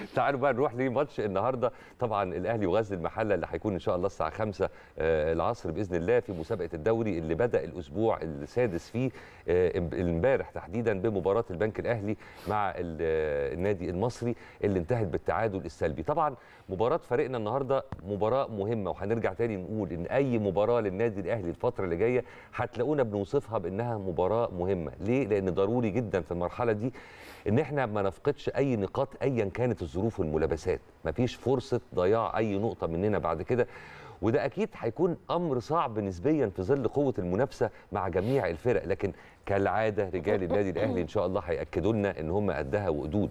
تعالوا بقى نروح لماتش النهارده طبعا الاهلي وغزل المحله اللي هيكون ان شاء الله الساعه 5 آه، العصر باذن الله في مسابقه الدوري اللي بدا الاسبوع السادس فيه آه، امبارح تحديدا بمباراه البنك الاهلي مع آه، النادي المصري اللي انتهت بالتعادل السلبي طبعا مباراه فريقنا النهارده مباراه مهمه وهنرجع تاني نقول ان اي مباراه للنادي الاهلي الفتره اللي جايه هتلاقونا بنوصفها بانها مباراه مهمه ليه لان ضروري جدا في المرحله دي ان احنا ما نفقدش اي نقاط ايا كانت الظروف والملابسات مفيش فرصه ضياع اي نقطه مننا بعد كده وده اكيد هيكون امر صعب نسبيا في ظل قوه المنافسه مع جميع الفرق لكن كالعاده رجال النادي الاهلي ان شاء الله هياكدوا لنا ان هم قدها وقدود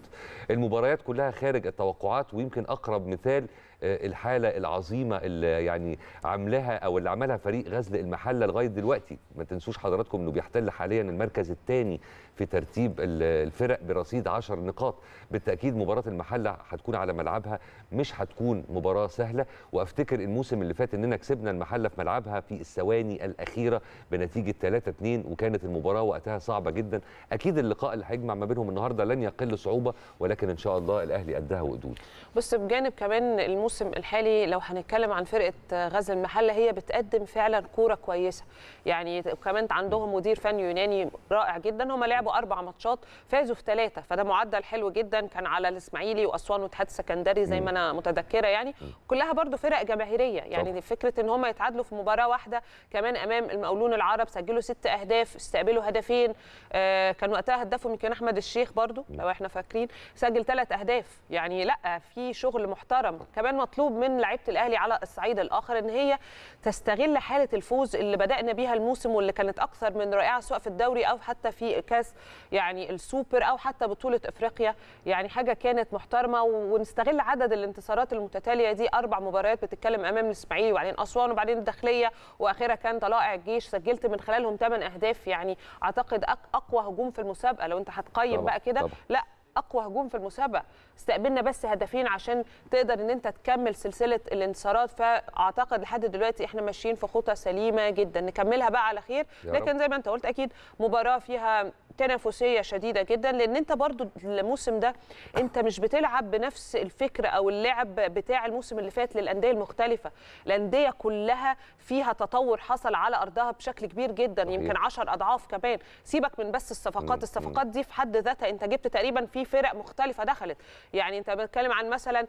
المباريات كلها خارج التوقعات ويمكن اقرب مثال آه، الحاله العظيمه اللي يعني عاملاها او اللي عملها فريق غزل المحله لغايه دلوقتي ما تنسوش حضراتكم انه بيحتل حاليا المركز الثاني في ترتيب الفرق برصيد 10 نقاط بالتاكيد مباراه المحله هتكون على ملعبها مش هتكون مباراه سهله وافتكر الموسم اللي فات اننا كسبنا المحله في ملعبها في الثواني الاخيره بنتيجه 3 2 وكانت المباراه وقتها صعبه جدا اكيد اللقاء اللي هيجمع ما بينهم النهارده لن يقل صعوبه ولكن ان شاء الله الاهلي قدها وقدود بص بجانب كمان الموسم الموسم الحالي لو هنتكلم عن فرقه غزل المحله هي بتقدم فعلا كوره كويسه يعني كمان عندهم مدير فني يوناني رائع جدا هم لعبوا اربع ماتشات فازوا في ثلاثه فده معدل حلو جدا كان على الاسماعيلي واسوان واتحاد السكندري زي ما انا متذكره يعني كلها برده فرق جماهيريه يعني طبعا. فكره ان هم يتعادلوا في مباراه واحده كمان امام المقاولون العرب سجلوا ست اهداف استقبلوا هدفين آه كان وقتها هدفهم يمكن احمد الشيخ برده لو احنا فاكرين سجل ثلاث اهداف يعني لا في شغل محترم كمان المطلوب من لعيبه الاهلي على الصعيد الاخر ان هي تستغل حاله الفوز اللي بدانا بيها الموسم واللي كانت اكثر من رائعه سواء في الدوري او حتى في كاس يعني السوبر او حتى بطوله افريقيا يعني حاجه كانت محترمه ونستغل عدد الانتصارات المتتاليه دي اربع مباريات بتتكلم امام الاسماعيلي وبعدين اسوان وبعدين الداخليه واخرها كان طلائع الجيش سجلت من خلالهم ثمان اهداف يعني اعتقد اقوى هجوم في المسابقه لو انت هتقيم بقى كده لا اقوى هجوم في المسابقه استقبلنا بس هدفين عشان تقدر ان انت تكمل سلسله الانتصارات فاعتقد لحد دلوقتي احنا ماشيين في خطى سليمه جدا نكملها بقى على خير لكن زي ما انت قلت اكيد مباراه فيها تنافسيه شديده جدا لان انت برضو الموسم ده انت مش بتلعب بنفس الفكر او اللعب بتاع الموسم اللي فات للانديه المختلفه الانديه كلها فيها تطور حصل على ارضها بشكل كبير جدا صحيح. يمكن 10 اضعاف كمان سيبك من بس الصفقات الصفقات دي في حد ذاتها انت جبت تقريبا في فرق مختلفه دخلت يعني انت بتتكلم عن مثلا آه،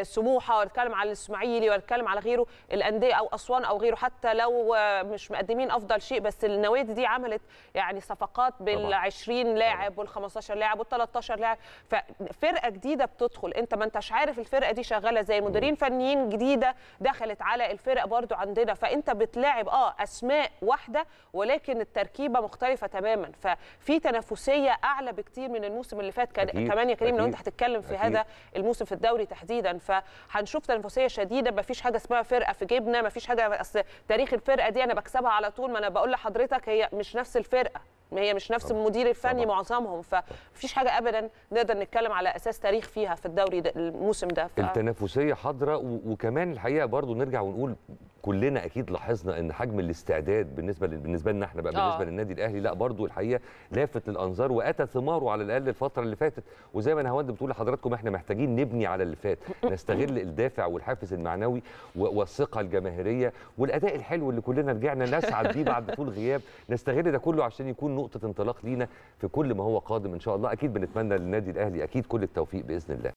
آه، سموحه ولا على الاسماعيلي ولا على غيره الانديه او اسوان او غيره حتى لو مش مقدمين افضل شيء بس النوادي دي عملت يعني صفقات بال 20 طيب. لاعب وال 15 لاعب وال 13 لاعب ففرقه جديده بتدخل انت ما انتش عارف الفرقه دي شغاله زي مديرين فنيين جديده دخلت على الفرق برضو عندنا فانت بتلاعب اه اسماء واحده ولكن التركيبه مختلفه تماما ففي تنافسيه اعلى بكتير من الموسم اللي فات كان كمان يا كريم لو انت هتتكلم في هذا الموسم في الدوري تحديدا فهنشوف تنافسيه شديده ما فيش حاجه اسمها فرقه في جيبنا ما فيش حاجه اصل تاريخ الفرقه دي انا بكسبها على طول ما انا بقول لحضرتك هي مش نفس الفرقه ما هي مش نفس المدير الفني طبعا. معظمهم فمفيش حاجه ابدا نقدر نتكلم على اساس تاريخ فيها في الدوري ده الموسم ده ف... التنافسيه حاضره وكمان الحقيقه برضو نرجع ونقول كلنا اكيد لاحظنا ان حجم الاستعداد بالنسبه ل... بالنسبه لنا احنا بقى آه. بالنسبه للنادي الاهلي لا برضو الحقيقه لافت للانظار واتى ثماره على الاقل الفتره اللي فاتت وزي ما نهاوند بتقول لحضراتكم احنا محتاجين نبني على اللي فات نستغل الدافع والحافز المعنوي والثقه الجماهيريه والاداء الحلو اللي كلنا رجعنا نسعد بيه بعد طول غياب نستغل ده كله عشان يكون نقطه انطلاق لينا في كل ما هو قادم ان شاء الله اكيد بنتمنى للنادي الاهلي اكيد كل التوفيق باذن الله